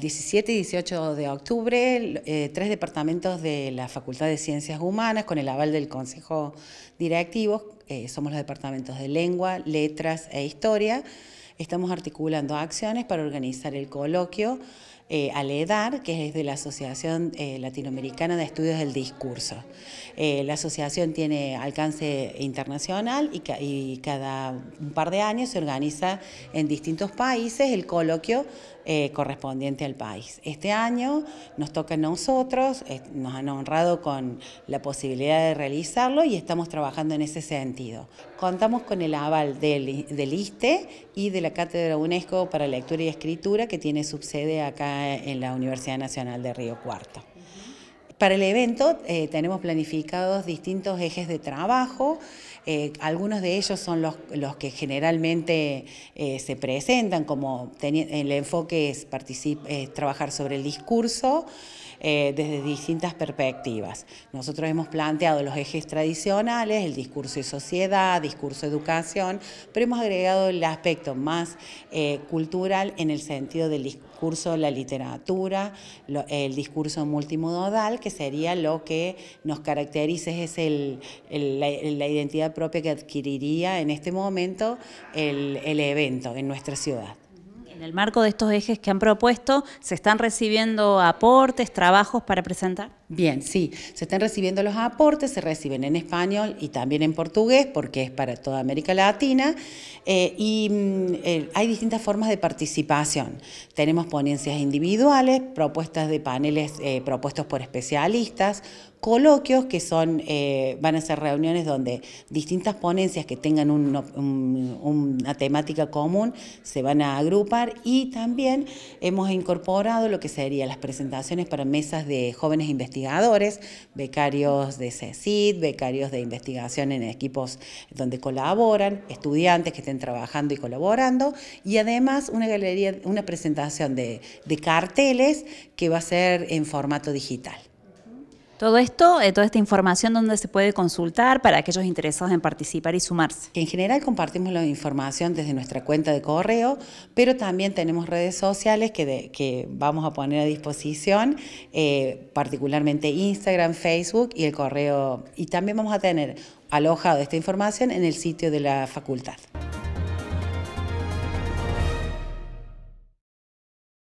17 y 18 de octubre, eh, tres departamentos de la Facultad de Ciencias Humanas, con el aval del Consejo Directivo, eh, somos los departamentos de Lengua, Letras e Historia, estamos articulando acciones para organizar el coloquio eh, ALEDAR, que es de la Asociación eh, Latinoamericana de Estudios del Discurso. Eh, la asociación tiene alcance internacional y, cada un par de años se organiza en distintos países el coloquio eh, correspondiente al país. Este año nos toca a nosotros, nos han honrado con la posibilidad de realizarlo y estamos trabajando en ese sentido. Contamos con el aval del, del ISTE y de la Cátedra UNESCO para Lectura y Escritura, que tiene subsede acá en la Universidad Nacional de Río Cuarto. Para el evento eh, tenemos planificados distintos ejes de trabajo, eh, algunos de ellos son los, que generalmente eh, se presentan, como el enfoque es trabajar sobre el discurso, eh, desde distintas perspectivas. Nosotros hemos planteado los ejes tradicionales, el discurso y sociedad, discurso educación, pero hemos agregado el aspecto más eh, cultural en el sentido del discurso, la literatura, el discurso multimodal, que sería lo que nos caracteriza, es la, identidad propia que adquiriría en este momento el evento en nuestra ciudad. En el marco de estos ejes que han propuesto, ¿se están recibiendo aportes, trabajos para presentar? Bien, sí, se están recibiendo los aportes, se reciben en español y también en portugués, porque es para toda América Latina, eh, y mm, eh, hay distintas formas de participación. Tenemos ponencias individuales, propuestas de paneles eh, propuestos por especialistas, coloquios que son, van a ser reuniones donde distintas ponencias que tengan una temática común se van a agrupar y también hemos incorporado lo que serían las presentaciones para mesas de jóvenes investigadores, becarios de CECID, becarios de investigación en equipos donde colaboran, estudiantes que estén trabajando y colaborando y además una galería, una presentación de carteles que va a ser en formato digital. Todo esto, eh, toda esta información, donde se puede consultar para aquellos interesados en participar y sumarse? En general compartimos la información desde nuestra cuenta de correo, pero también tenemos redes sociales que, vamos a poner a disposición, eh, particularmente Instagram, Facebook y el correo. Y también vamos a tener alojado esta información en el sitio de la facultad.